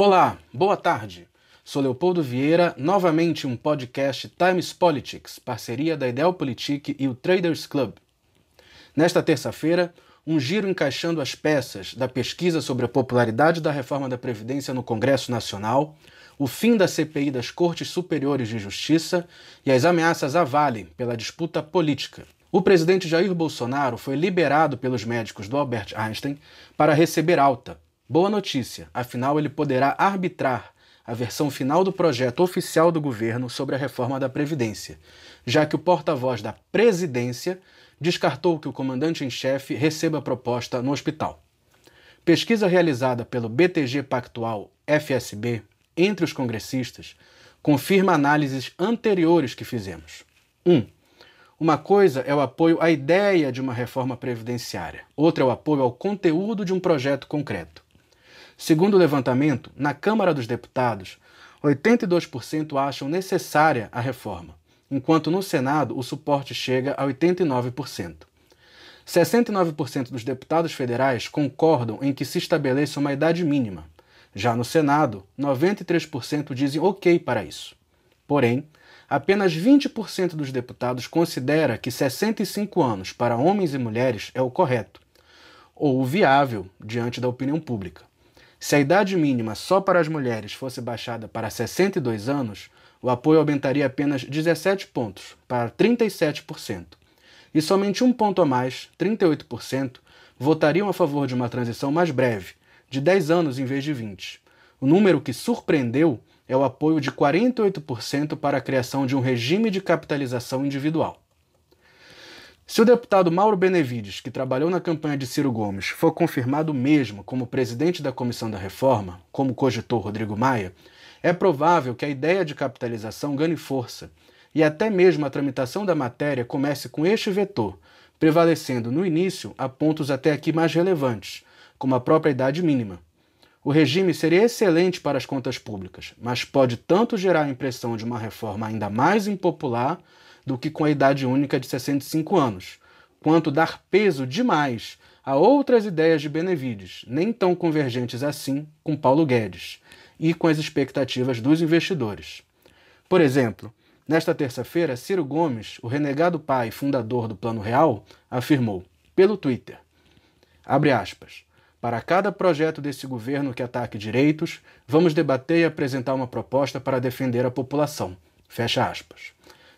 Olá, boa tarde. Sou Leopoldo Vieira, novamente um podcast Times Politics, parceria da Idealpolitik e o Traders Club. Nesta terça-feira, um giro encaixando as peças da pesquisa sobre a popularidade da reforma da Previdência no Congresso Nacional, o fim da CPI das Cortes Superiores de Justiça e as ameaças à Vale pela disputa política. O presidente Jair Bolsonaro foi liberado pelos médicos do Albert Einstein para receber alta, Boa notícia, afinal ele poderá arbitrar a versão final do projeto oficial do governo sobre a reforma da Previdência, já que o porta-voz da presidência descartou que o comandante em chefe receba a proposta no hospital. Pesquisa realizada pelo BTG Pactual FSB entre os congressistas confirma análises anteriores que fizemos. 1. Um, uma coisa é o apoio à ideia de uma reforma previdenciária, outra é o apoio ao conteúdo de um projeto concreto. Segundo o levantamento, na Câmara dos Deputados, 82% acham necessária a reforma, enquanto no Senado o suporte chega a 89%. 69% dos deputados federais concordam em que se estabeleça uma idade mínima. Já no Senado, 93% dizem ok para isso. Porém, apenas 20% dos deputados considera que 65 anos para homens e mulheres é o correto, ou o viável diante da opinião pública. Se a idade mínima só para as mulheres fosse baixada para 62 anos, o apoio aumentaria apenas 17 pontos, para 37%. E somente um ponto a mais, 38%, votariam a favor de uma transição mais breve, de 10 anos em vez de 20. O número que surpreendeu é o apoio de 48% para a criação de um regime de capitalização individual. Se o deputado Mauro Benevides, que trabalhou na campanha de Ciro Gomes, for confirmado mesmo como presidente da Comissão da Reforma, como cogitou Rodrigo Maia, é provável que a ideia de capitalização ganhe força e até mesmo a tramitação da matéria comece com este vetor, prevalecendo no início a pontos até aqui mais relevantes, como a própria idade mínima. O regime seria excelente para as contas públicas, mas pode tanto gerar a impressão de uma reforma ainda mais impopular do que com a idade única de 65 anos, quanto dar peso demais a outras ideias de Benevides, nem tão convergentes assim com Paulo Guedes e com as expectativas dos investidores. Por exemplo, nesta terça-feira, Ciro Gomes, o renegado pai fundador do Plano Real, afirmou, pelo Twitter, abre aspas, para cada projeto desse governo que ataque direitos, vamos debater e apresentar uma proposta para defender a população. Fecha aspas.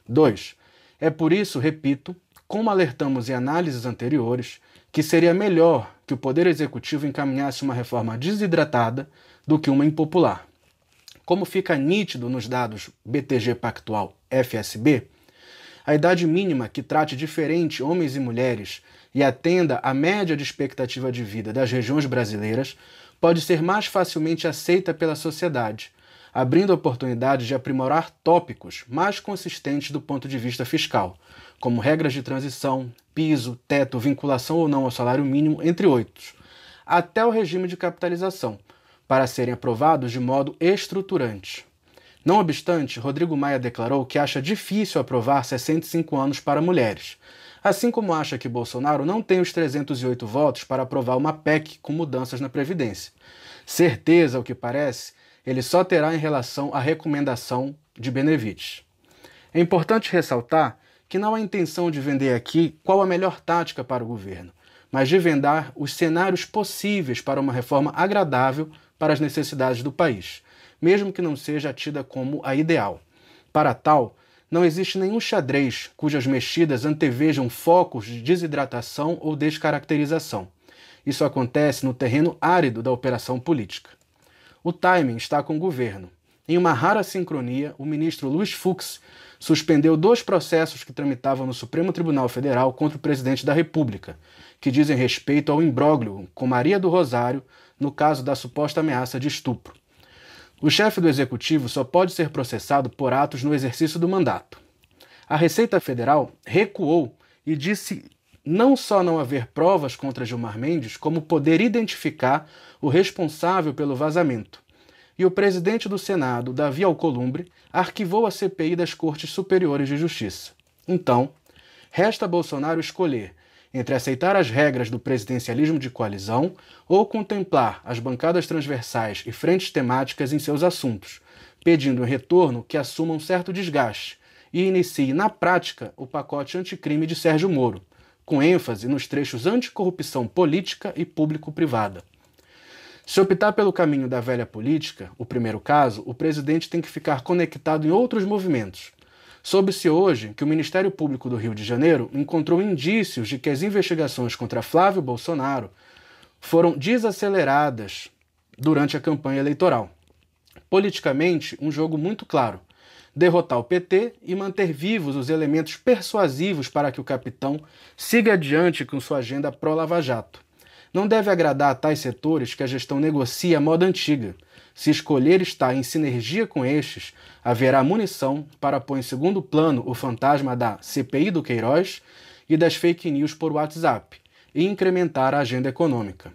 2. É por isso, repito, como alertamos em análises anteriores, que seria melhor que o Poder Executivo encaminhasse uma reforma desidratada do que uma impopular. Como fica nítido nos dados BTG Pactual FSB, a idade mínima que trate diferente homens e mulheres e atenda à média de expectativa de vida das regiões brasileiras pode ser mais facilmente aceita pela sociedade, abrindo a oportunidade de aprimorar tópicos mais consistentes do ponto de vista fiscal, como regras de transição, piso, teto, vinculação ou não ao salário mínimo, entre outros, até o regime de capitalização, para serem aprovados de modo estruturante. Não obstante, Rodrigo Maia declarou que acha difícil aprovar 65 anos para mulheres, assim como acha que Bolsonaro não tem os 308 votos para aprovar uma PEC com mudanças na Previdência. Certeza, ao que parece, ele só terá em relação à recomendação de Benevides. É importante ressaltar que não há intenção de vender aqui qual a melhor tática para o governo, mas de vendar os cenários possíveis para uma reforma agradável para as necessidades do país, mesmo que não seja tida como a ideal. Para tal, não existe nenhum xadrez cujas mexidas antevejam focos de desidratação ou descaracterização. Isso acontece no terreno árido da operação política. O timing está com o governo. Em uma rara sincronia, o ministro Luiz Fux suspendeu dois processos que tramitavam no Supremo Tribunal Federal contra o presidente da República, que dizem respeito ao imbróglio com Maria do Rosário no caso da suposta ameaça de estupro. O chefe do executivo só pode ser processado por atos no exercício do mandato. A Receita Federal recuou e disse não só não haver provas contra Gilmar Mendes, como poder identificar o responsável pelo vazamento. E o presidente do Senado, Davi Alcolumbre, arquivou a CPI das Cortes Superiores de Justiça. Então, resta Bolsonaro escolher entre aceitar as regras do presidencialismo de coalizão ou contemplar as bancadas transversais e frentes temáticas em seus assuntos, pedindo em retorno que assuma um certo desgaste e inicie na prática o pacote anticrime de Sérgio Moro, com ênfase nos trechos anticorrupção política e público-privada. Se optar pelo caminho da velha política, o primeiro caso, o presidente tem que ficar conectado em outros movimentos. Soube-se hoje que o Ministério Público do Rio de Janeiro encontrou indícios de que as investigações contra Flávio Bolsonaro foram desaceleradas durante a campanha eleitoral. Politicamente, um jogo muito claro derrotar o PT e manter vivos os elementos persuasivos para que o capitão siga adiante com sua agenda pró-Lava Jato. Não deve agradar a tais setores que a gestão negocia a moda antiga. Se escolher estar em sinergia com estes, haverá munição para pôr em segundo plano o fantasma da CPI do Queiroz e das fake news por WhatsApp e incrementar a agenda econômica.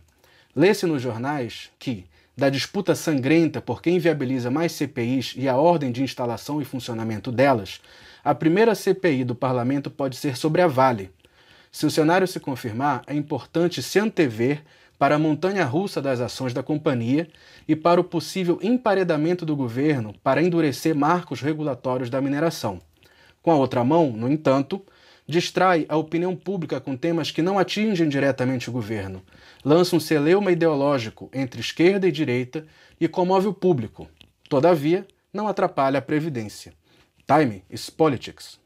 Lê-se nos jornais que, da disputa sangrenta por quem viabiliza mais CPIs e a ordem de instalação e funcionamento delas, a primeira CPI do parlamento pode ser sobre a Vale. Se o cenário se confirmar, é importante se antever para a montanha russa das ações da companhia e para o possível emparedamento do governo para endurecer marcos regulatórios da mineração. Com a outra mão, no entanto, distrai a opinião pública com temas que não atingem diretamente o governo, lança um celeuma ideológico entre esquerda e direita e comove o público. Todavia, não atrapalha a previdência. Time is politics.